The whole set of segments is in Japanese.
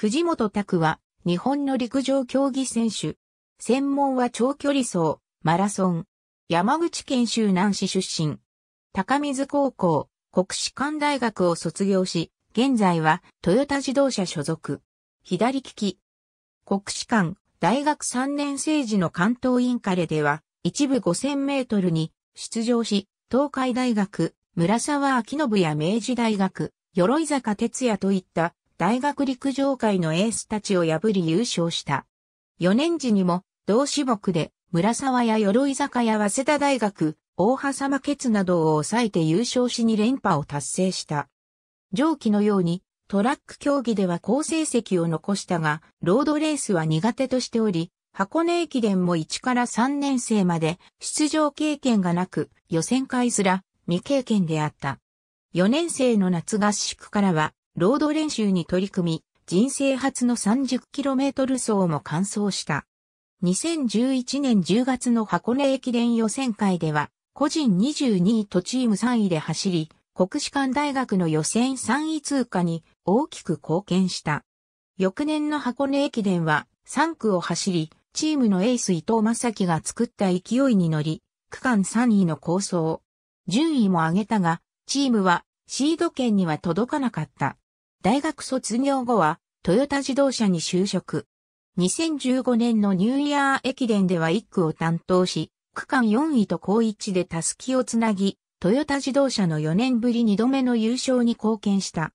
藤本拓は、日本の陸上競技選手。専門は長距離走、マラソン。山口県州南市出身。高水高校、国士舘大学を卒業し、現在はトヨタ自動車所属。左利き。国士舘大学3年生時の関東インカレでは、一部5000メートルに出場し、東海大学、村沢明信や明治大学、鎧坂哲也といった大学陸上界のエースたちを破り優勝した。4年時にも、同種目で、村沢や鎧坂や早稲田大学、大葉様ケツなどを抑えて優勝しに連覇を達成した。上記のように、トラック競技では好成績を残したが、ロードレースは苦手としており、箱根駅伝も1から3年生まで出場経験がなく、予選会すら未経験であった。4年生の夏合宿からは、ロード練習に取り組み、人生初の 30km 走も完走した。2011年10月の箱根駅伝予選会では、個人22位とチーム3位で走り、国士舘大学の予選3位通過に大きく貢献した。翌年の箱根駅伝は3区を走り、チームのエース伊藤正樹が作った勢いに乗り、区間3位の構想。順位も上げたが、チームはシード権には届かなかった。大学卒業後は、トヨタ自動車に就職。2015年のニューイヤー駅伝では1区を担当し、区間4位と高1でタスキをつなぎ、トヨタ自動車の4年ぶり2度目の優勝に貢献した。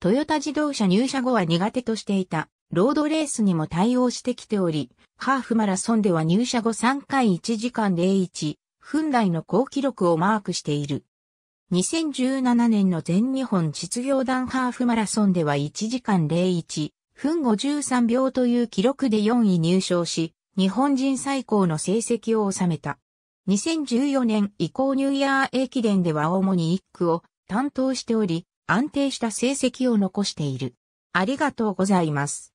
トヨタ自動車入社後は苦手としていた、ロードレースにも対応してきており、ハーフマラソンでは入社後3回1時間01分台の高記録をマークしている。2017年の全日本実業団ハーフマラソンでは1時間01分53秒という記録で4位入賞し、日本人最高の成績を収めた。2014年以降ニューイヤー駅伝では主に1区を担当しており、安定した成績を残している。ありがとうございます。